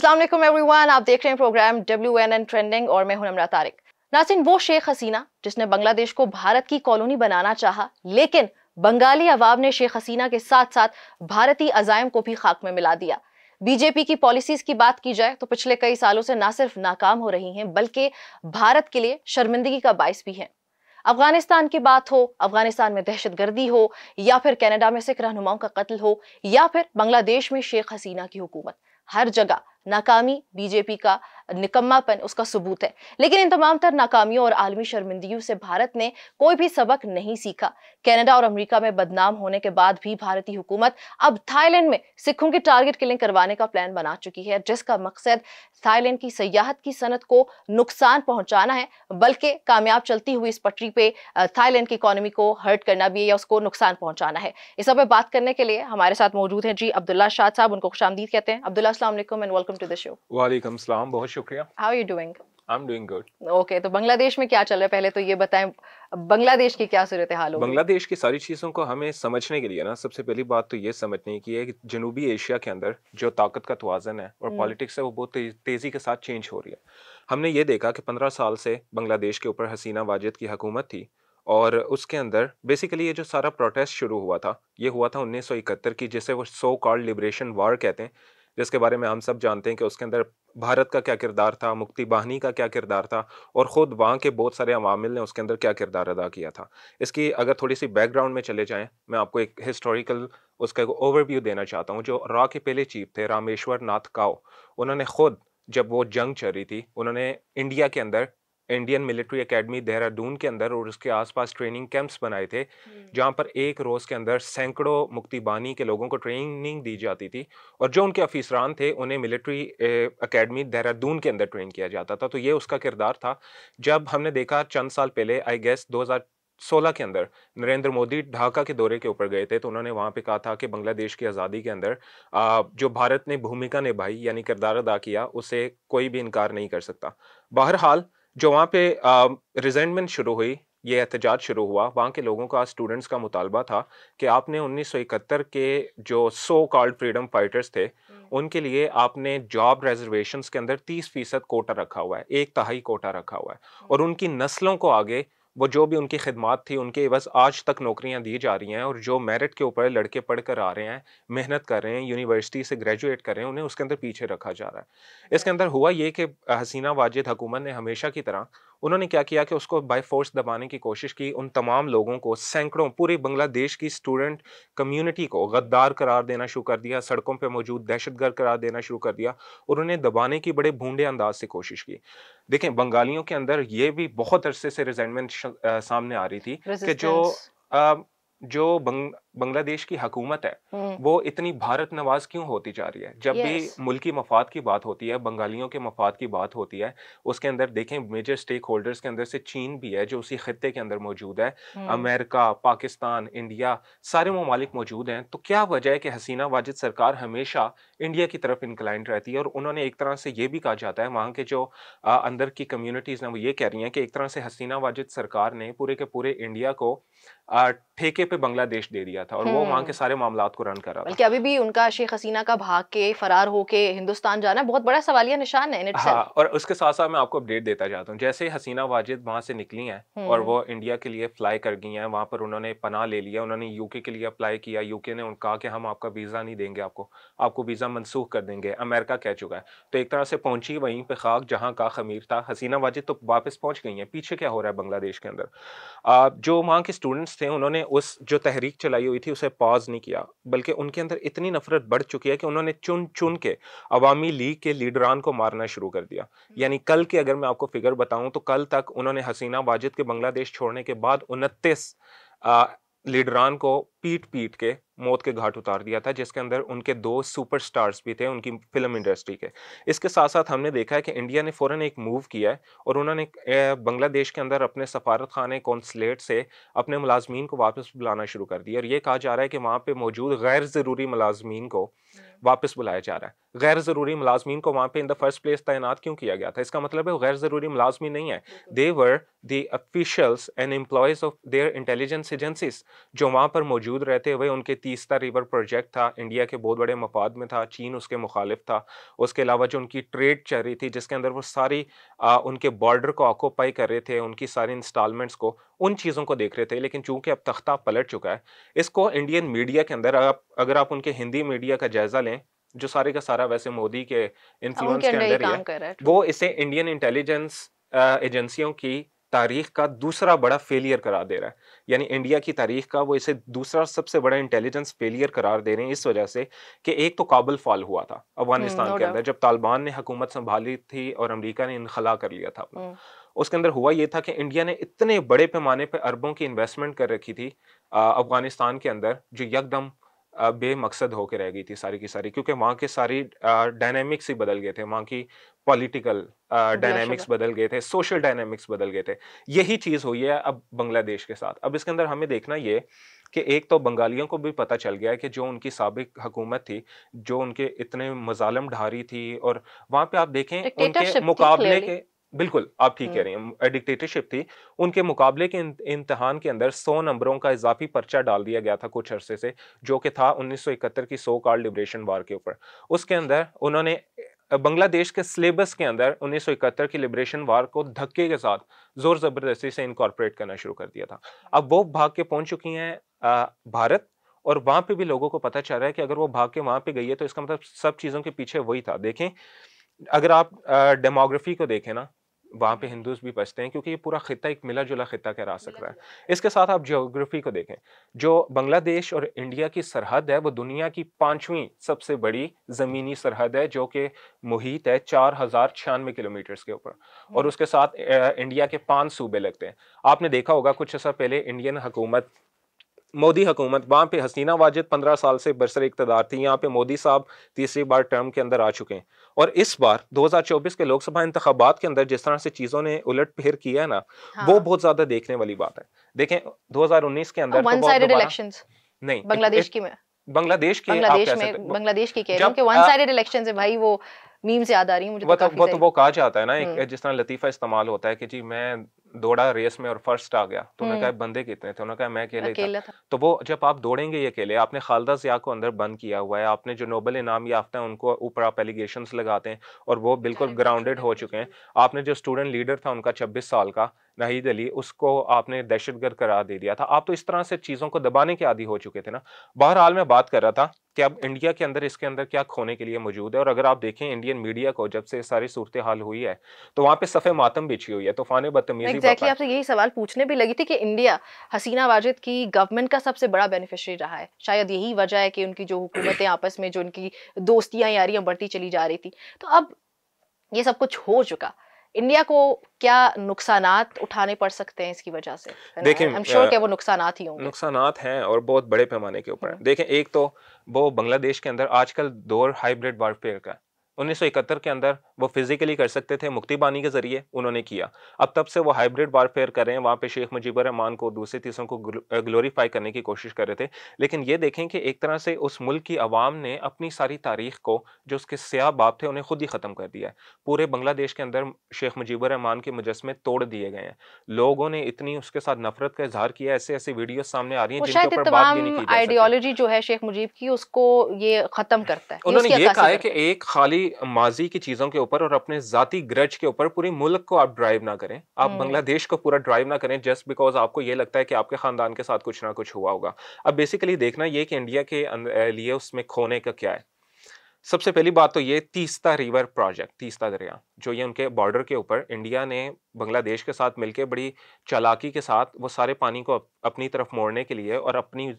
वालेकुम एवरीवन आप देख रहे हैं program W N N trending और मैं हूं नमरा तारिक नासिन वो शेख हसीना जिसने बांग्लादेश को भारत की कॉलोनी बनाना चाहा लेकिन बंगाली अवाम ने शेख हसीना के साथ साथ भारतीय अजायम को भी खाक में मिला दिया बीजेपी की पॉलिसीज की बात की जाए तो पिछले कई सालों से ना सिर्फ नाकाम हो रही हैं बल्कि भारत के लिए शर्मिंदगी का बायस भी है अफगानिस्तान की बात हो अफगानिस्तान में दहशत गर्दी हो या फिर कैनेडा में सिख रहनुमाओं का कत्ल हो या फिर बांग्लादेश में शेख हसीना की हुकूमत हर जगह नाकामी बीजेपी का निकम्मापन उसका सबूत है लेकिन इन तमाम तर नाकामियों और आलमी शर्मिंदगियों से भारत ने कोई भी सबक नहीं सीखा कनाडा और अमेरिका में बदनाम होने के बाद भी भारतीय हुकूमत अब थाईलैंड में सिखों की टारगेट किलिंग करवाने का प्लान बना चुकी है जिसका मकसद थाईलैंड की सयाहत की सनत को नुकसान पहुंचाना है बल्कि कामयाब चलती हुई इस पटरी पे थाईलैंड की इकोनॉमी को हर्ट करना भी है या उसको नुकसान पहुंचाना है इस पर बात करने के लिए हमारे साथ मौजूद है जी अब्दुल्ला शाह साहब उनको खुशामदीद कहते हैं Abdullah Aslam and welcome welcome to the show वालेकुम सलाम बहुत शुक्रिया how are you doing I am doing good okay तो बांग्लादेश में क्या चल रहा है पहले तो ये बताएं बांग्लादेश की क्या सूरत हाल हो बांग्लादेश की सारी चीज़ों को हमें समझने के लिए ना सबसे पहली बात तो ये समझने की है कि जनूबी एशिया के अंदर जो ताकत का तोज़न है और हम्म। पॉलिटिक्स है वो बहुत तेज़ी के साथ चेंज हो रही है हमने ये देखा कि पंद्रह साल से बांग्लादेश के ऊपर हसीना वाजिद की हुकूमत थी और उसके अंदर बेसिकली ये जो सारा प्रोटेस्ट शुरू हुआ था ये हुआ था 1971 की जिसे वो सो कॉल्ड लिबरेशन वार कहते हैं जिसके बारे में हम सब जानते हैं कि उसके अंदर भारत का क्या किरदार था मुक्ति बाहनी का क्या किरदार था और ख़ुद वहाँ के बहुत सारे अवामिल ने उसके अंदर क्या किरदार अदा किया था इसकी अगर थोड़ी सी बैकग्राउंड में चले जाएँ मैं आपको एक हिस्टोरिकल उसका एक ओवरव्यू देना चाहता हूँ जो रॉ के पहले चीफ थे रामेश्वर नाथ काओ उन्होंने खुद जब वो जंग चल रही थी उन्होंने इंडिया के अंदर इंडियन मिलिट्री एकेडमी देहरादून के अंदर और उसके आसपास ट्रेनिंग कैंप्स बनाए थे हम्म। जहाँ पर एक रोज़ के अंदर सैकड़ों मुक्तिबानी के लोगों को ट्रेनिंग दी जाती थी और जो उनके अफीसरान थे उन्हें मिलिट्री एकेडमी देहरादून के अंदर ट्रेन किया जाता था तो ये उसका किरदार था जब हमने देखा चंद साल पहले आई गेस दो सोलह के अंदर नरेंद्र मोदी ढाका के दौरे के ऊपर गए थे तो उन्होंने वहाँ पे कहा था कि बांग्लादेश की आज़ादी के अंदर जो भारत ने भूमिका निभाई यानी किरदार अदा किया उसे कोई भी इनकार नहीं कर सकता बहरहाल जो वहाँ पे रिजेंटमेंट शुरू हुई ये एहतजाज शुरू हुआ वहाँ के लोगों का स्टूडेंट्स का मुतालबा था कि आपने 1971 के जो सो कॉल्ड फ्रीडम फाइटर्स थे हम्म। उनके लिए आपने जॉब रेजर्वेशन के अंदर 30 फीसद कोटा रखा हुआ है एक तहाई कोटा रखा हुआ है हम्म। और उनकी नस्लों को आगे वो जो भी उनकी खिदमत थी उनके बस आज तक नौकरियां दी जा रही हैं और जो मेरिट के ऊपर लड़के पढ़ कर आ रहे हैं मेहनत कर रहे हैं यूनिवर्सिटी से ग्रेजुएट कर रहे हैं उन्हें उसके अंदर पीछे रखा जा रहा है इसके अंदर हुआ ये कि हसीना वाजिद हुकूमत ने हमेशा की तरह उन्होंने क्या किया कि उसको बाई फोर्स दबाने की कोशिश की उन तमाम लोगों को सैकड़ों पूरे बांग्लादेश की स्टूडेंट कम्युनिटी को गद्दार करार देना शुरू कर दिया सड़कों पर मौजूद दहशतगर्द करार देना शुरू कर दिया उन्होंने दबाने की बड़े भूडे अंदाज से कोशिश की देखें बंगालियों के अंदर ये भी बहुत अरसे से रिजेंटमेंट सामने आ रही थी कि जो आ, जो बंग बांग्लादेश की हकूमत है हम्म। वो इतनी भारत नवाज क्यों होती जा रही है जब yes. भी मुल्की मफाद की बात होती है बंगालियों के मफाद की बात होती है उसके अंदर देखें मेजर स्टेक होल्डर्स के अंदर से चीन भी है जो उसी खत्े के अंदर मौजूद है हम्म। अमेरिका पाकिस्तान इंडिया सारे ममालिक मौजूद हैं तो क्या वजह है कि हसीना वाजिद सरकार हमेशा इंडिया की तरफ इंक्लाइंड रहती है और उन्होंने एक तरह से ये भी कहा जाता है वहाँ के जो आ, अंदर की कम्यूनिटीज़ हैं वो ये कह रही हैं कि एक तरह से हसीना वाजिद सरकार ने पूरे के पूरे इंडिया को ठेके पर बांग्लादेश दे दिया किया था और वो वहाँ के हम्म। सारे मामला को रन कर रहा बल्कि अभी भी उनका शेख हसीना का भाग के फरार होके हिंदुस्तान जाना बहुत बड़ा सवालिया निशान है हाँ और उसके साथ साथ मैं आपको अपडेट देता जाता हूँ जैसे हसीना वाजिद वहाँ से निकली है और हम्म। वो इंडिया के लिए अप्लाई कर गई है वहाँ पर उन्होंने पनाह ले लिया उन्होंने यूके के लिए अप्लाई किया यूके ने कहा कि हम आपका वीज़ा नहीं देंगे आपको आपको वीज़ा मनसूख कर देंगे अमेरिका कह चुका है तो एक तरह से पहुंची वहीं पे खाक जहां का खमीर था हसीना वाजिद तो वापस पहुंच गई है पीछे क्या हो रहा है बांग्लादेश के अंदर जो वहां के स्टूडेंट्स थे उन्होंने उस जो तहरीक चलाई हुई थी उसे पॉज नहीं किया बल्कि उनके अंदर इतनी नफरत बढ़ चुकी है कि उन्होंने चुन चुन के अवामी लीग के लीडरान को मारना शुरू कर दिया यानी कल के अगर मैं आपको फिगर बताऊं तो कल तक उन्होंने हसीना वाजिद के बांग्लादेश छोड़ने के बाद उनतीस लीडरान को पीट पीट के मौत के घाट उतार दिया था जिसके अंदर उनके दो सुपरस्टार्स भी थे उनकी फिल्म इंडस्ट्री के इसके साथ साथ हमने देखा है कि इंडिया ने फ़ौरन एक मूव किया है और उन्होंने बांग्लादेश के अंदर अपने सफारत खाने कौंसलेट से अपने मुलाजमीन को वापस बुलाना शुरू कर दिया और ये कहा जा रहा है कि वहाँ पर मौजूद गैर ज़रूरी मुलाजमीन को हम्म। वापस बुलाया जा रहा है गैर ज़रूरी मुलाजमीन को वहाँ पर इन द फर्स्ट प्लेस तैनात क्यों किया गया था इसका मतलब है गैर ज़रूरी मुलाजमी नहीं है their the officials the officials and employees of their intelligence agencies जो वहाँ पर मौजूद मौजूद रहते हुए उनके तीसरा रिवर प्रोजेक्ट था इंडिया के बहुत बड़े मफाद में था चीन उसके मुखालिफ था उसके अलावा जो उनकी ट्रेड चल रही थी जिसके अंदर वो सारी आ, उनके बॉर्डर को ऑक्यूपाई कर रहे थे उनकी सारी इंस्टॉलमेंट्स को उन चीज़ों को देख रहे थे लेकिन चूंकि अब तख्ता पलट चुका है इसको इंडियन मीडिया के अंदर आप अगर आप उनके हिंदी मीडिया का जायज़ा लें जो सारे का सारा वैसे मोदी के इन्फ्लुएंस के अंदर ही है वो इसे इंडियन इंटेलिजेंस एजेंसियों की तारीख का दूसरा बड़ा फेलियर करार दे रहा है यानी इंडिया की तारीख का वो इसे दूसरा सबसे बड़ा इंटेलिजेंस फेलियर करार दे रहे हैं इस वजह से कि एक तो काबुल फॉल हुआ था अफगानिस्तान hmm, के अंदर जब तालिबान ने हुकूमत संभाली थी और अमरीका ने इनखला कर लिया था hmm. उसके अंदर हुआ ये था कि इंडिया ने इतने बड़े पैमाने पर अरबों की इन्वेस्टमेंट कर रखी थी अफगानिस्तान के अंदर जो यकदम बेमकसद होकर रह गई थी सारी की सारी क्योंकि वहाँ के सारी डायनेमिक्स ही बदल गए थे वहाँ की पॉलिटिकल डायनेमिक्स बदल गए थे सोशल डायनेमिक्स बदल गए थे यही चीज़ हुई है अब बांग्लादेश के साथ अब इसके अंदर हमें देखना ये कि एक तो बंगालियों को भी पता चल गया कि जो उनकी सबक हुकूमत थी जो उनके इतने मजालम ढारी थी और वहाँ पे आप देखें उनके मुकाबले के बिल्कुल आप ठीक कह हम्म। रही हैं डिक्टेटरशिप थी उनके मुकाबले के इम्तहान के अंदर सौ नंबरों का इजाफी पर्चा डाल दिया गया था कुछ अरसे से जो कि था 1971 की सो कार्ड लिबरेशन वार के ऊपर उसके अंदर उन्होंने बांग्लादेश के सिलेबस के अंदर 1971 की लिबरेशन वार को धक्के के साथ ज़ोर ज़बरदस्ती से इनकॉर्पोरेट करना शुरू कर दिया था अब वो भाग के पहुंच चुकी हैं भारत और वहाँ पर भी लोगों को पता चल रहा है कि अगर वो भाग के वहाँ पर गई है तो इसका मतलब सब चीज़ों के पीछे वही था देखें अगर आप डेमोग्राफी को देखें ना वहाँ पे हिंदूज भी बचते हैं क्योंकि ये पूरा खिता एक मिला जुला खिता कहरा सकता है इसके साथ आप जियोग्राफी को देखें जो बांग्लादेश और इंडिया की सरहद है वो दुनिया की पाँचवीं सबसे बड़ी ज़मीनी सरहद है जो कि मुहित है चार हज़ार छियानवे किलोमीटर्स के ऊपर और उसके साथ इंडिया के पाँच सूबे लगते हैं आपने देखा होगा कुछ ऐसा पहले इंडियन हुकूमत मोदी हुकूमत वहाँ पे हसीना वाजिद पंद्रह साल से बरसर इकतदार थी यहाँ पे मोदी साहब तीसरी बार टर्म के अंदर आ चुके हैं और इस बार 2024 के लोकसभा इंतबात के अंदर जिस तरह से चीज़ों ने उलट फेर किया है ना हाँ। वो बहुत ज़्यादा देखने वाली बात है देखें 2019 के अंदर तो नहीं बांग्लादेश की बांग्लादेश के बांग्लादेश में बांग्लादेश की इलेक्शन है भाई वो मीम से याद आ रही है मुझे वो तो, तो-, तो वो कहा जाता है ना एक हम्म। जिस तरह लतीफा इस्तेमाल होता है कि जी मैं दौड़ा रेस में और फर्स्ट आ गया तो उन्होंने कहा हम्म। बंदे कितने थे उन्होंने कहा मैं अकेले था।, था तो वो जब आप दौड़ेंगे ये अकेले आपने खालदा जिया को अंदर बंद किया हुआ है आपने जो नोबल इनाम याफ्ता है उनको ऊपर आप एलिगेशन लगाते हैं और वो बिल्कुल ग्राउंडेड हो चुके हैं आपने जो स्टूडेंट लीडर था उनका छब्बीस साल का नाहिद अली उसको आपने दहशत गर्द करार दे दिया था आप तो इस तरह से चीज़ों को दबाने के आदि हो चुके थे ना बहरहाल मैं बात कर रहा था कि अब इंडिया के अंदर इसके अंदर क्या खोने के लिए मौजूद है और अगर आप देखें इंडियन मीडिया को जब से सारी सूरत हाल हुई है तो वहाँ पे सफ़े मातम बिछी हुई है तूफान तो बदतमीजी exactly, आपसे यही सवाल पूछने भी लगी थी कि इंडिया हसीना वाजिद की गवर्नमेंट का सबसे बड़ा बेनिफिशरी रहा है शायद यही वजह है कि उनकी जो हुकूमतें आपस में जो उनकी दोस्तियाँ यारियाँ बढ़ती चली जा रही थी तो अब ये सब कुछ हो चुका इंडिया को क्या नुकसान उठाने पड़ सकते हैं इसकी वजह से देखें I'm sure श्योर वो नुकसान ही होंगे नुकसान हैं और बहुत बड़े पैमाने के ऊपर हम्म। देखें एक तो वो बांग्लादेश के अंदर आजकल दौर हाइब्रिड वारफेयर का 1971 के अंदर वो फिजिकली कर सकते थे मुक्ति बानी के जरिए उन्होंने किया अब तब से वो हाइब्रिड वारफेयर कर रहे हैं वहाँ पे शेख मुजीबर रहमान को दूसरे तीसरों को ग्लोरीफाई करने की कोशिश कर रहे थे लेकिन ये देखें कि एक तरह से उस मुल्क की आवाम ने अपनी सारी तारीख को जो उसके स्याह बाप थे उन्हें खुद ही ख़त्म कर दिया है पूरे बांग्लादेश के अंदर शेख मुजीबर रहमान के मुजस्मे तोड़ दिए गए हैं लोगों ने इतनी उसके साथ नफरत का इजहार किया ऐसे ऐसी वीडियो सामने आ रही है जिनके ऊपर बात भी नहीं की आइडियोलॉजी जो है शेख मुजीब की उसको ये ख़त्म करता है उन्होंने ये कहा है कि एक खाली पूरी माजी की चीज़ों के ऊपर और अपने जाति ग्रज के ऊपर पूरे मुल्क को आप ड्राइव ना करें आप हम्म। बांग्लादेश को पूरा ड्राइव ना करें जस्ट बिकॉज आपको ये लगता है कि आपके ख़ानदान के साथ कुछ ना कुछ हुआ होगा अब बेसिकली देखना ये कि इंडिया के लिए उसमें खोने का क्या है सबसे पहली बात तो ये तीस्ता रिवर प्रोजेक्ट तीस्ता दरिया जो ये उनके बॉर्डर के ऊपर इंडिया ने बांग्लादेश के साथ मिलकर बड़ी चालाकी के साथ वो सारे पानी को अपनी तरफ मोड़ने के लिए और अपनी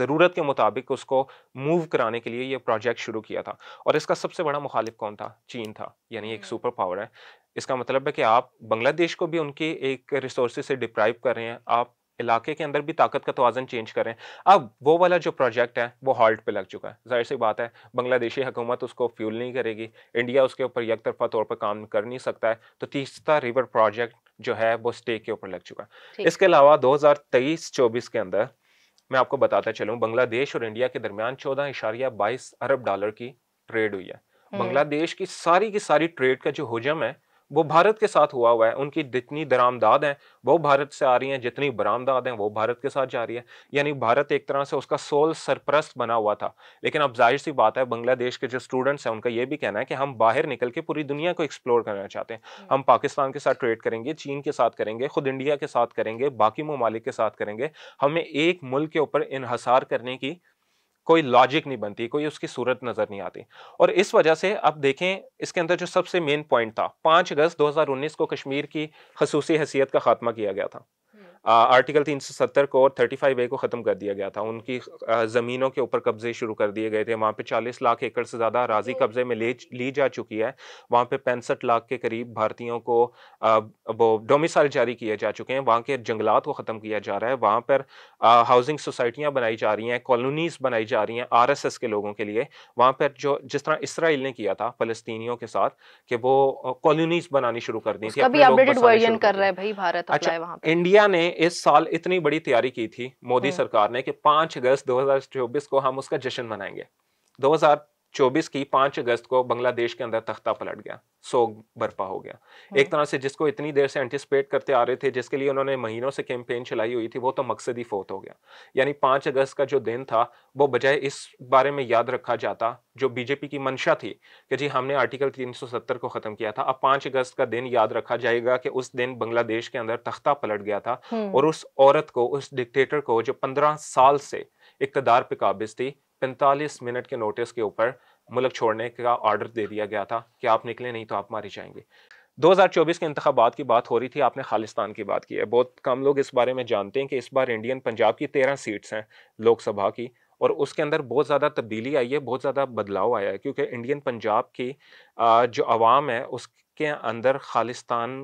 ज़रूरत के मुताबिक उसको मूव कराने के लिए ये प्रोजेक्ट शुरू किया था और इसका सबसे बड़ा मुखालिफ कौन था चीन था यानी एक हम्म। सुपर पावर है इसका मतलब है कि आप बांग्लादेश को भी उनकी एक रिसोर्स से डिप्राइव कर रहे हैं आप इलाके के अंदर भी ताकत का तोज़न चेंज करें अब वो वाला जो प्रोजेक्ट है वो हॉल्ट पे लग चुका है जाहिर सी बात है बांग्लादेशी हुकूमत उसको फ्यूल नहीं करेगी इंडिया उसके ऊपर यक तरफा तौर पर काम कर नहीं सकता है तो तीसरा रिवर प्रोजेक्ट जो है वो स्टेक के ऊपर लग चुका है इसके अलावा दो हज़ार के अंदर मैं आपको बताता चलूँ बांग्लादेश और इंडिया के दरमियान चौदह इशारिया बाईस अरब डॉलर की ट्रेड हुई है हम्म। बांग्लादेश की सारी की सारी ट्रेड का जो हजम है वो भारत के साथ हुआ हुआ है उनकी जितनी दरामदाद हैं वो भारत से आ रही हैं जितनी बरामदाद हैं वो भारत के साथ जा रही है यानी भारत एक तरह से उसका सोल सरप्रस्त बना हुआ था लेकिन अब जाहिर सी बात है बांग्लादेश के जो स्टूडेंट्स हैं उनका ये भी कहना है कि हम बाहर निकल के पूरी दुनिया को एक्सप्लोर करना चाहते हैं हम्म। हम पाकिस्तान के साथ ट्रेड करेंगे चीन के साथ करेंगे खुद इंडिया के साथ करेंगे बाकी ममालिक के साथ करेंगे हमें एक मुल्क के ऊपर इहसार करने की कोई लॉजिक नहीं बनती कोई उसकी सूरत नजर नहीं आती और इस वजह से अब देखें इसके अंदर जो सबसे मेन पॉइंट था पाँच अगस्त 2019 को कश्मीर की खसूसी हैसियत का खात्मा किया गया था आर्टिकल 370 को और 35 ए को ख़त्म कर दिया गया था उनकी ज़मीनों के ऊपर कब्ज़े शुरू कर दिए गए थे वहाँ पे 40 लाख एकड़ से ज़्यादा राजी हम्म। कब्ज़े में ले ली जा चुकी है वहाँ पे पैंसठ लाख के करीब भारतीयों को वो डोमिसाइल जारी किए जा चुके हैं वहाँ के जंगलात को ख़त्म किया जा रहा है वहाँ पर हाउसिंग सोसाइटियाँ बनाई जा रही हैं कॉलोनीज़ बनाई जा रही हैं आर के लोगों के लिए वहाँ पर जो जिस तरह इसराइल ने किया था फ़लस्तियों के साथ कि वो कॉलोनीज़ बनानी शुरू कर दी थी अपडेटेड वर्जन कर भाई भारत अच्छा इंडिया ने इस साल इतनी बड़ी तैयारी की थी मोदी हम्म। सरकार ने कि 5 अगस्त 2024 को हम उसका जश्न मनाएंगे चौबीस की पांच अगस्त को बांग्लादेश के अंदर तख्ता पलट गया सोग बर्पा हो गया एक हम्म। तरह से जिसको इतनी देर से एंटिसिपेट करते आ रहे थे जिसके लिए उन्होंने महीनों से कैंपेन चलाई हुई थी वो तो मकसद ही फोत हो गया यानी पांच अगस्त का जो दिन था वो बजाय इस बारे में याद रखा जाता जो बीजेपी की मंशा थी कि जी हमने आर्टिकल 370 को ख़त्म किया था अब पांच अगस्त का दिन याद रखा जाएगा कि उस दिन बांग्लादेश के अंदर तख्ता पलट गया था हम्म। और उस औरत को उस डिक्टेटर को जो पंद्रह साल से इकतदार पे काबिज थी पैंतालीस मिनट के नोटिस के ऊपर मुल्क छोड़ने का ऑर्डर दे दिया गया था कि आप निकले नहीं तो आप मारे जाएंगे 2024 के इंतबात की बात हो रही थी आपने खालिस्तान की बात की है बहुत कम लोग इस बारे में जानते हैं कि इस बार इंडियन पंजाब की तेरह सीट्स हैं लोकसभा की और उसके अंदर बहुत ज़्यादा तब्दीली आई है बहुत ज़्यादा बदलाव आया है क्योंकि इंडियन पंजाब की जो आवाम है उसके अंदर खालिस्तान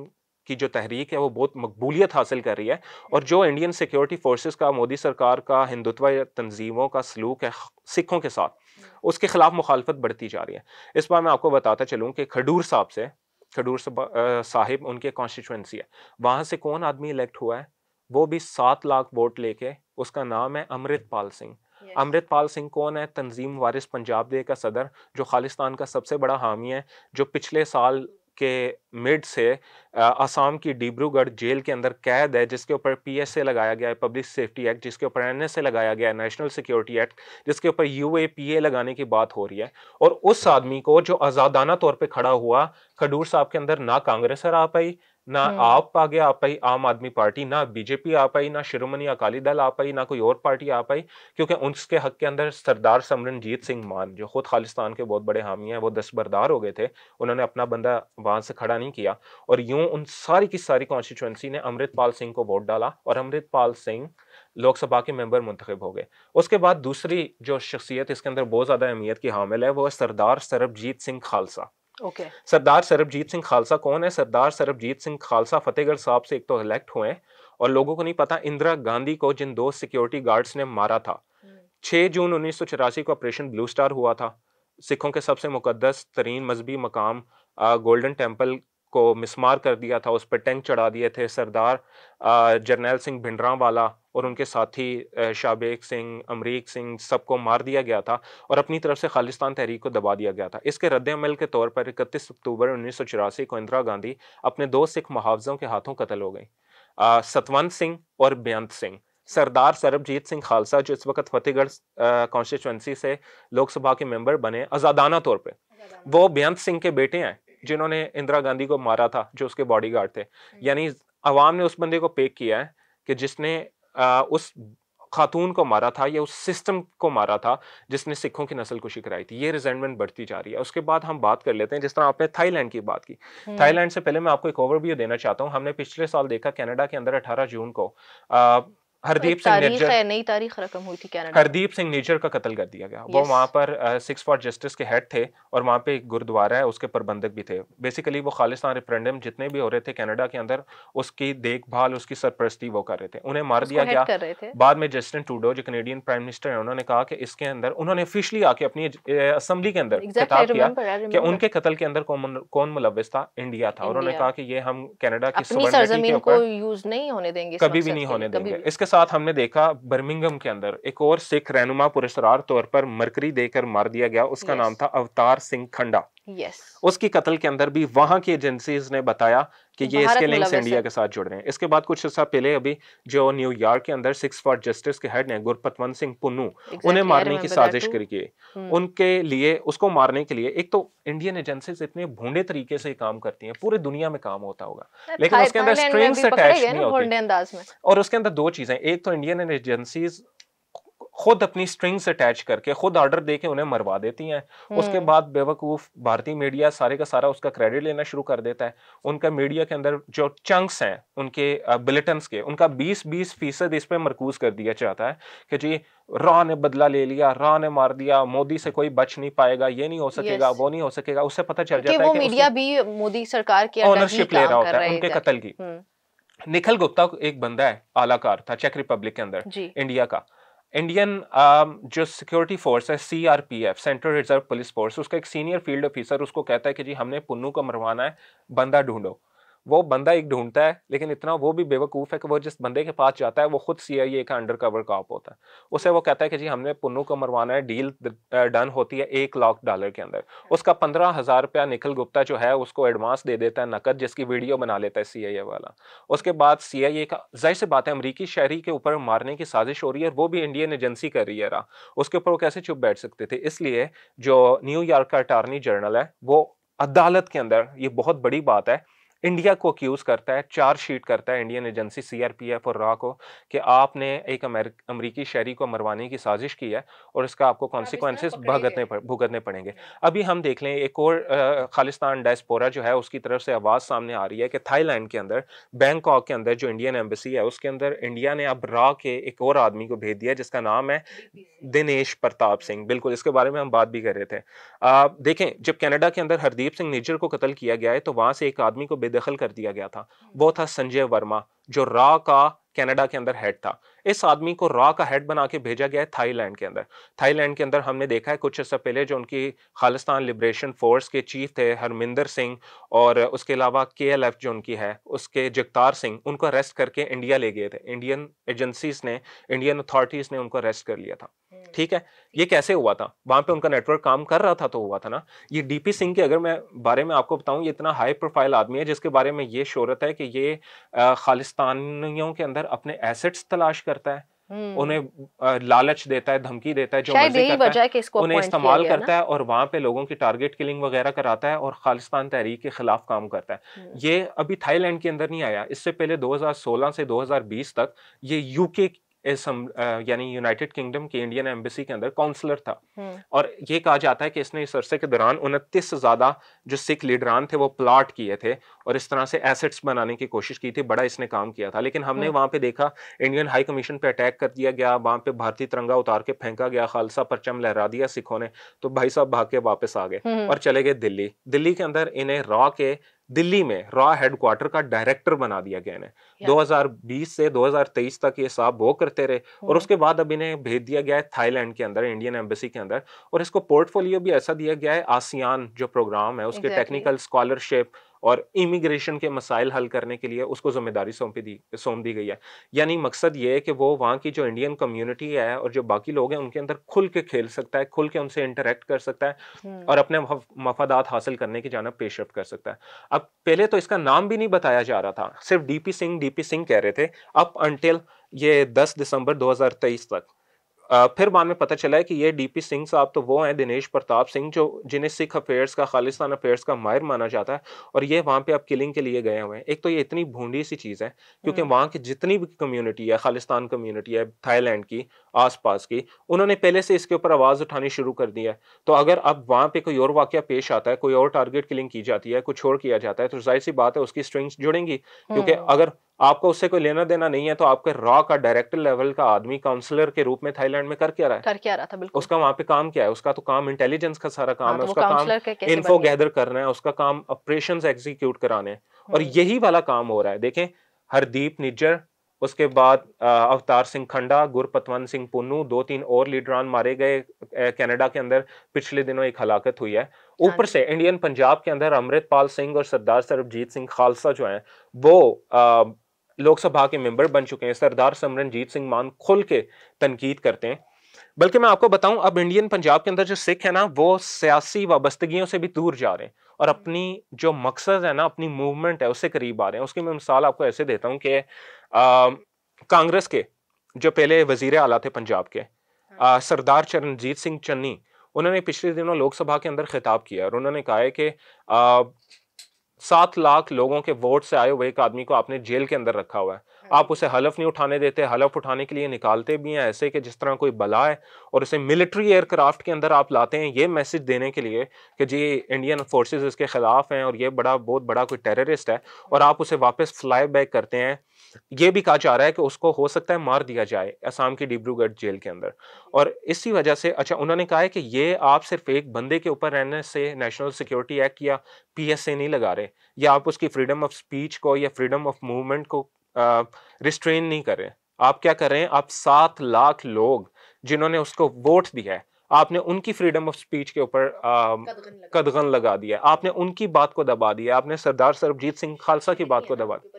की जो तहरीक है वो बहुत मकबूलियत हासिल कर रही है और जो इंडियन सिक्योरिटी फोर्सेस का मोदी सरकार का हिंदुत्व तंजीमों का सलूक है सिखों के साथ हम्म। उसके खिलाफ मुखालफत बढ़ती जा रही है इस बार मैं आपको बताता चलूँ कि खडूर साहब से खडूर साहिब उनके कॉन्स्टिट्यूंसी है वहाँ से कौन आदमी इलेक्ट हुआ है वो भी सात लाख वोट लेके उसका नाम है अमृतपाल सिंह अमृतपाल सिंह कौन है तंजीम वारिस पंजाब दे का सदर जो खालिस्तान का सबसे बड़ा हामी है जो पिछले साल के मिड से आसाम की डिब्रूगढ़ जेल के अंदर कैद है जिसके ऊपर पीएसए लगाया गया है पब्लिक सेफ्टी एक्ट जिसके ऊपर एनएसए लगाया गया है नेशनल सिक्योरिटी एक्ट जिसके ऊपर यूएपीए लगाने की बात हो रही है और उस आदमी को जो आज़ादाना तौर पर खड़ा हुआ खडूर साहब के अंदर ना कांग्रेस हरा पाई ना हाँ। आप आ गया आ पाई आम आदमी पार्टी ना बीजेपी आ पाई ना शिरोमणि अकाली दल आ पाई ना कोई और पार्टी आ पाई क्योंकि उसके हक के अंदर सरदार समरनजीत सिंह मान जो खुद खालिस्तान के बहुत बड़े हामी हैं वो दस्तबरदार हो गए थे उन्होंने अपना बंदा वहाँ से खड़ा नहीं किया और यूं उन सारी की सारी कॉन्स्टिट्यूंसी ने अमृतपाल सिंह को वोट डाला और अमृतपाल सिंह लोकसभा के मेंबर मुंतखब हो गए उसके बाद दूसरी जो शख्सियत इसके अंदर बहुत ज़्यादा अहमियत की हामिल है वो है सरदार सरबजीत सिंह खालसा ओके सरदार सरबजीत सिंह खालसा कौन है सरदार सरबजीत सिंह खालसा फतेहगढ़ साहब से एक तो इलेक्ट हुए हैं और लोगों को नहीं पता इंदिरा गांधी को जिन दो सिक्योरिटी गार्ड्स ने मारा था 6 हम्म। जून उन्नीस को ऑपरेशन ब्लू स्टार हुआ था सिखों के सबसे मुकदस तरीन मजहबी मकाम गोल्डन टेम्पल को मिसमार कर दिया था उस पर टैंक चढ़ा दिए थे सरदार जर्नैल सिंह भिंडरा वाला और उनके साथी शाबेक सिंह अमरीक सिंह सबको मार दिया गया था और अपनी तरफ से खालिस्तान तहरीक को दबा दिया गया था इसके रद्दमल के तौर पर इकतीस अक्टूबर उन्नीस को इंदिरा गांधी अपने दो सिख मुहावजों के हाथों कतल हो गई सतवंत सिंह और बेअंत सिंह सरदार सरबजीत सिंह खालसा जो इस वक्त फतेहगढ़ कॉन्स्टिट्यूंसी से लोकसभा के मेंबर बने आज़ादाना तौर पे वो बेअंत सिंह के बेटे हैं जिन्होंने इंदिरा गांधी को मारा था जो उसके बॉडीगार्ड थे हम्म। यानी अवाम ने उस बंदे को पेक किया है कि जिसने आ, उस खातून को मारा था या उस सिस्टम को मारा था जिसने सिखों की नस्ल कुशी कराई थी ये रिजेंटमेंट बढ़ती जा रही है उसके बाद हम बात कर लेते हैं जिस तरह आपने थाईलैंड की बात की थाईलैंड से पहले मैं आपको एक ओवरव्यू देना चाहता हूँ हमने पिछले साल देखा कनाडा के अंदर अठारह जून को आ, मतलब हरदीप सिंह निज्जर नई तारीख रकम हुई थी कनाडा हरदीप सिंह निज्जर का कत्ल कर दिया गया वो वहाँ पर सिक्स फॉर जस्टिस के हेड थे और वहाँ पे एक गुरुद्वारा है उसके प्रबंधक भी थे बेसिकली वो खालिस्तान रेफरेंडम जितने भी हो रहे थे कनाडा के अंदर उसकी देखभाल उसकी सरपरस्ती वो कर रहे थे उन्हें मार दिया गया बाद में जस्टिन टूडो जो कनेडियन प्राइम मिनिस्टर है उन्होंने कहा कि इसके अंदर उन्होंने ऑफिशियली आके अपनी असम्बली के अंदर खिताब किया कि उनके कत्ल के अंदर कौन मुलविस था इंडिया था उन्होंने कहा कि ये हम कनाडा की यूज नहीं होने देंगे कभी भी नहीं होने देंगे इसके साथ हमने देखा बर्मिंगम के अंदर एक और सिख रहनुमा पुरस्कार तौर पर मरकरी देकर मार दिया गया उसका yes. नाम था अवतार सिंह खंडा yes. उसकी कत्ल के अंदर भी वहां की एजेंसीज ने बताया कि ये इसके लिंक्स मतलब इंडिया के साथ जुड़ रहे हैं इसके बाद कुछ हिस्सा पहले अभी जो न्यूयॉर्क के अंदर सिक्स फॉर जस्टिस के हेड ने गुरपतवंत सिंह पुन्नू exactly, उन्हें मारने की साजिश करी हम्म। उनके लिए उसको मारने के लिए एक तो इंडियन एजेंसीज इतने भूडे तरीके से काम करती हैं पूरी दुनिया में काम होता होगा लेकिन उसके अंदर स्ट्रिंग्स अटैच नहीं होती और उसके अंदर दो चीजें एक तो इंडियन एजेंसीज खुद अपनी स्ट्रिंग्स अटैच करके खुद ऑर्डर दे के उन्हें मरवा देती हैं हम्म। उसके बाद बेवकूफ भारतीय मीडिया सारे का सारा उसका क्रेडिट लेना शुरू कर देता है उनका मीडिया के अंदर जो चंक्स हैं उनके बुलेटिन के उनका 20 बीस फीसद इस पर मरकूज कर दिया जाता है कि जी रॉ ने बदला ले लिया रॉ ने मार दिया मोदी से कोई बच नहीं पाएगा ये नहीं हो सकेगा वो नहीं हो सकेगा उससे पता चल जाता है मीडिया भी मोदी सरकार की ओनरशिप ले रहा होता है उनके कत्ल की हम्म। निखिल गुप्ता एक बंदा है आलाकार था चेक रिपब्लिक के अंदर इंडिया का इंडियन um, जो सिक्योरिटी फोर्स है C R P F central reserve police force उसका एक सीनियर फील्ड ऑफिसर उसको कहता है कि जी हमने पुन्नू को मरवाना है बंदा ढूंढो वो बंदा एक ढूंढता है लेकिन इतना वो भी बेवकूफ़ है कि वो जिस बंदे के पास जाता है वो खुद सी आई ए का अंडर कवर कॉप होता है उसे वो कहता है कि जी हमने पुन्नू को मरवाना है डील डन होती है एक लाख डॉलर के अंदर उसका पंद्रह हज़ार रुपया निखिल गुप्ता जो है उसको एडवांस दे देता है नकद जिसकी वीडियो बना लेता है सी आई ए वाला उसके बाद सी आई ए का जाहिर सी बात है अमरीकी शहरी के ऊपर मारने की साजिश हो रही है वो भी इंडियन एजेंसी कर रही है रहा उसके ऊपर वो कैसे चुप बैठ सकते थे इसलिए जो न्यूयॉर्क का अटारनी जनरल है वो अदालत के अंदर ये बहुत बड़ी बात है इंडिया को अक्यूज़ करता है चार्ज शीट करता है इंडियन एजेंसी सीआरपीएफ और रॉ को कि आपने एक अमरीकी शहरी को मरवाने की साजिश की है और इसका आपको हाँ, कॉन्सिक्वेंसेस भुगतने भुगतने पड़ेंगे अभी हम देख लें एक और खालिस्तान डायस्पोरा जो है उसकी तरफ से आवाज़ सामने आ रही है कि थाईलैंड के अंदर बैंकॉक के अंदर जो इंडियन एम्बेसी है उसके अंदर इंडिया ने अब रॉ के एक और आदमी को भेज दिया जिसका नाम है दिनेश प्रताप सिंह बिल्कुल इसके बारे में हम बात भी कर रहे थे देखें जब कनाडा के अंदर हरदीप सिंह निजर को कत्ल किया गया है तो वहाँ से एक आदमी को बेदखल कर दिया गया था हम्म। वो था संजय वर्मा जो रा का कनाडा के अंदर हेड था इस आदमी को रॉ का हेड बना के भेजा गया है थाईलैंड के अंदर थाईलैंड के अंदर हमने देखा है कुछ ऐसा पहले जो उनकी खालिस्तान लिब्रेशन फोर्स के चीफ थे हरमिंदर सिंह और उसके अलावा के एल एफ जो उनकी है उसके जगतार सिंह उनको अरेस्ट करके इंडिया ले गए थे इंडियन एजेंसीज ने इंडियन अथॉरिटीज़ ने उनको अरेस्ट कर लिया था हम्म। ठीक है ये कैसे हुआ था वहां पे उनका नेटवर्क काम कर रहा था तो हुआ था ना ये डीपी सिंह के अगर मैं बारे में आपको बताऊं ये इतना हाई प्रोफाइल आदमी है जिसके बारे में ये शोरत है कि ये खालिस्तानियों के अंदर अपने एसेट्स तलाश कर करता है हम्म। उन्हें लालच देता है धमकी देता है जो मर्जी करता है उन्हें इस्तेमाल करता है और वहां पे लोगों की टारगेट किलिंग वगैरह कराता है और खालिस्तान तहरीक के खिलाफ काम करता है हम्म। ये अभी थाईलैंड के अंदर नहीं आया इससे पहले 2016 से 2020 तक ये यूके इस्म यानी यूनाइटेड किंगडम के इंडियन एम्बेसी के अंदर काउंसलर था और ये कहा जाता है कि इसने इस अरसे के दौरान उनतीस से ज़्यादा जो सिख लीडरान थे वो प्लाट किए थे और इस तरह से एसेट्स बनाने की कोशिश की थी बड़ा इसने काम किया था लेकिन हमने वहां पे देखा इंडियन हाई कमीशन पे अटैक कर दिया गया वहां पे भारतीय तिरंगा उतार के फेंका गया खालसा परचम लहरा दिया सिखों ने तो भाई साहब भाग के वापस आ गए और चले गए दिल्ली दिल्ली के अंदर इन्हें रॉ के दिल्ली में रॉ हेडक्वार्टर का डायरेक्टर बना दिया गया इन्हें 2020 से 2023 तक ये साहब वो करते रहे और उसके बाद अब इन्हें भेज दिया गया है थाईलैंड के अंदर इंडियन एम्बेसी के अंदर और इसको पोर्टफोलियो भी ऐसा दिया गया है आसियान जो प्रोग्राम है उसके टेक्निकल स्कॉलरशिप और इमिग्रेशन के मसाइल हल करने के लिए उसको जिम्मेदारी सौंपी दी सौंप दी गई है यानी मकसद ये है कि वो वहाँ की जो इंडियन कम्युनिटी है और जो बाकी लोग हैं उनके अंदर खुल के खेल सकता है खुल के उनसे इंटरेक्ट कर सकता है हम्म। और अपने मफादात हासिल करने की जानब पेशरफ कर सकता है अब पहले तो इसका नाम भी नहीं बताया जा रहा था सिर्फ डी सिंह डी सिंह कह रहे थे अप अनटिल ये दस दिसंबर दो तक फिर बाद में पता चला है कि ये डीपी सिंह साहब तो वो हैं दिनेश प्रताप सिंह जो जिन्हें सिख अफेयर्स का खालिस्तान अफेयर्स का माहिर माना जाता है और ये वहाँ पे अब किलिंग के लिए गए हुए हैं एक तो ये इतनी भूडी सी चीज़ है क्योंकि हम्म। वहाँ की जितनी भी कम्युनिटी है खालिस्तान कम्युनिटी है थाईलैंड की आसपास की उन्होंने पहले से इसके ऊपर आवाज़ उठानी शुरू कर दी है तो अगर अब वहाँ पर कोई और वाक्य पेश आता है कोई और टारगेट किलिंग की जाती है कुछ और किया जाता है तो जाहिर सी बात है उसकी स्ट्रिंग्स जुड़ेंगी क्योंकि हम्म। अगर आपका उससे कोई लेना देना नहीं है तो आपके रॉ का डायरेक्टर लेवल का आदमी काउंसलर के रूप में थाईलैंड में कर क्या रहा है कर क्या रहा था बिल्कुल उसका वहाँ पे काम क्या है उसका तो काम इंटेलिजेंस का सारा काम हाँ, है तो उसका काम इन्फो गैदर करना है उसका काम ऑपरेशन एग्जीक्यूट कराने हैं और हम्म। यही वाला काम हो रहा है देखें हरदीप निज्जर उसके बाद अवतार सिंह खंडा गुरपतवंत सिंह पुन्नू दो तीन और लीडरान मारे गए कनाडा के अंदर पिछले दिनों एक हलाकत हुई है हाँ ऊपर से इंडियन पंजाब के अंदर अमृतपाल सिंह और सरदार सरबजीत सिंह खालसा जो हैं वो लोकसभा के मेंबर बन चुके हैं सरदार समरनजीत सिंह मान खुल के तनकीद करते हैं बल्कि मैं आपको बताऊं अब इंडियन पंजाब के अंदर जो सिख है ना वो सियासी वाबस्तगियों से भी दूर जा रहे हैं और अपनी जो मकसद है ना अपनी मूवमेंट है उससे करीब आ रहे हैं उसकी मैं मिसाल आपको ऐसे देता हूँ कि कांग्रेस के जो पहले वजीर आला थे पंजाब के हाँ। सरदार चरणजीत सिंह चन्नी उन्होंने पिछले दिनों लोकसभा के अंदर खिताब किया और उन्होंने कहा है कि सात लाख लोगों के वोट से आए हुए एक आदमी को आपने जेल के अंदर रखा हुआ है हाँ आप उसे हलफ नहीं उठाने देते हलफ उठाने के लिए निकालते भी हैं ऐसे कि जिस तरह कोई बला है और उसे मिलिट्री एयरक्राफ्ट के अंदर आप लाते हैं ये मैसेज देने के लिए कि जी इंडियन फोर्सेस इसके ख़िलाफ़ हैं और ये बड़ा बहुत बड़ा कोई टेररिस्ट है और आप उसे वापस फ्लाई बैक करते हैं ये भी कहा जा रहा है कि उसको हो सकता है मार दिया जाए असम की डिब्रूगढ़ जेल के अंदर और इसी वजह से अच्छा उन्होंने कहा है कि ये आप सिर्फ एक बंदे के ऊपर रहने से नेशनल सिक्योरिटी एक्ट या पीएसए नहीं लगा रहे या आप उसकी फ्रीडम ऑफ स्पीच को या फ्रीडम ऑफ मूवमेंट को रिस्ट्रेन नहीं कर रहे आप क्या कर रहे हैं आप सात लाख लोग जिन्होंने उसको वोट दिया है आपने उनकी फ्रीडम ऑफ स्पीच के ऊपर कदगन लगा दिया आपने उनकी बात को दबा दिया आपने सरदार सरबजीत सिंह खालसा की बात को दबा दिया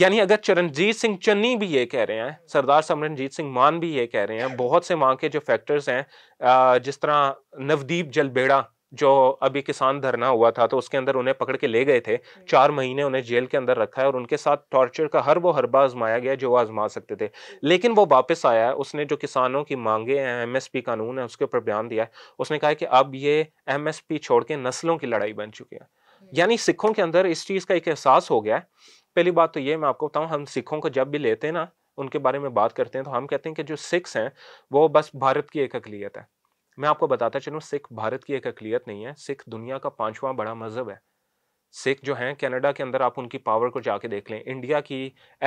यानी अगर चरणजीत सिंह चन्नी भी ये कह रहे हैं सरदार समरनजीत सिंह मान भी ये कह रहे हैं बहुत से वहाँ के जो फैक्टर्स हैं जिस तरह नवदीप जलबेड़ा जो अभी किसान धरना हुआ था तो उसके अंदर उन्हें पकड़ के ले गए थे हम्म। चार महीने उन्हें जेल के अंदर रखा है और उनके साथ टॉर्चर का हर वो हरबा आजमाया गया जो वो आजमा सकते थे लेकिन वो वापस आया है उसने जो किसानों की मांगे हैं एमएसपी कानून है उसके ऊपर बयान दिया है उसने कहा है कि अब ये एम छोड़ के नस्लों की लड़ाई बन चुकी है हम्म। यानी सिखों के अंदर इस चीज़ का एक एहसास हो गया है पहली बात तो ये मैं आपको बताऊँ हम सिखों को जब भी लेते हैं ना उनके बारे में बात करते हैं तो हम कहते हैं कि जो सिक्स हैं वो बस भारत की एक अकलीत है मैं आपको बताता चलूँ सिख भारत की एक अकलीत नहीं है सिख दुनिया का पाँचवा बड़ा मज़हब है सिख जो हैं कनाडा के अंदर आप उनकी पावर को जाके देख लें इंडिया की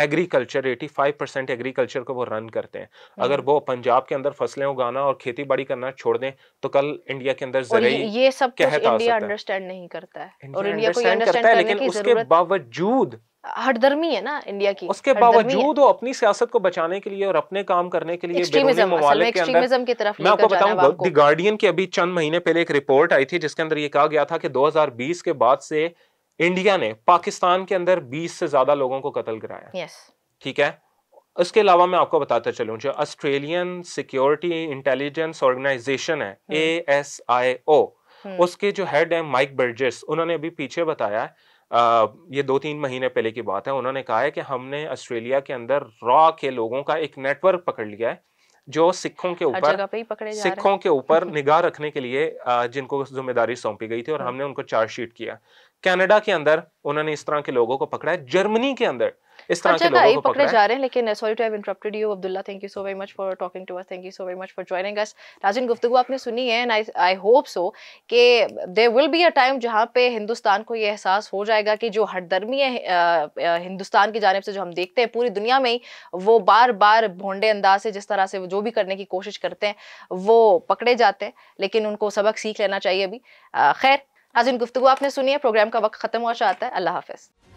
एग्रीकल्चर 85 परसेंट एग्रीकल्चर को वो रन करते हैं अगर हम्म। वो पंजाब के अंदर फसलें उगाना और खेती बाड़ी करना छोड़ दें तो कल इंडिया के अंदर जरिए ये सब इंडिया अंडरस्टैंड नहीं करता है और इंडिया को करता है लेकिन उसके बावजूद हरदर्मी है ना इंडिया की उसके बावजूद वो अपनी सियासत को बचाने के लिए और अपने काम करने के लिए एक्सट्रीमिज्म की तरफ मैं आपको बताऊं गार्डियन की अभी चंद महीने पहले एक रिपोर्ट आई थी जिसके अंदर ये कहा गया था कि 2020 के बाद से इंडिया ने पाकिस्तान के अंदर 20 से ज्यादा लोगों को कत्ल कराया ठीक है उसके अलावा मैं आपको बताता चलूँ जो ऑस्ट्रेलियन सिक्योरिटी इंटेलिजेंस ऑर्गेनाइजेशन है ए एस आई ओ उसके जो हेड है माइक बर्जेस उन्होंने अभी पीछे बताया है ये दो तीन महीने पहले की बात है उन्होंने कहा है कि हमने ऑस्ट्रेलिया के अंदर रॉ के लोगों का एक नेटवर्क पकड़ लिया है जो सिखों के ऊपर सिखों के ऊपर निगाह रखने के लिए जिनको जिम्मेदारी सौंपी गई थी और हाँ। हमने उनको चार्जशीट किया कनाडा के अंदर उन्होंने इस तरह के लोगों को पकड़ा है जर्मनी के अंदर इस तरह अच्छा, के लोगों को पकड़े जा रहे हैं लेकिन sorry to have interrupted you Abdullah thank you so very much for talking to us thank you so very much for joining us Rajan गुफ्तगु आपने सुनी है and I I hope so कि there will be a time जहाँ पे हिंदुस्तान को ये एहसास हो जाएगा कि जो हटदर्मी uh, uh, हिंदुस्तान की जानब से जो हम देखते हैं पूरी दुनिया में ही वो बार बार भोंडे अंदाज से जिस तरह से जो भी करने की कोशिश करते हैं वो पकड़े जाते हैं लेकिन उनको सबक सीख लेना चाहिए अभी uh, खैर आज इन गुफ्तु आपने सुनी है प्रोग्राम का वक्त खत्म हुआ चाहता है अल्लाह हाफिज़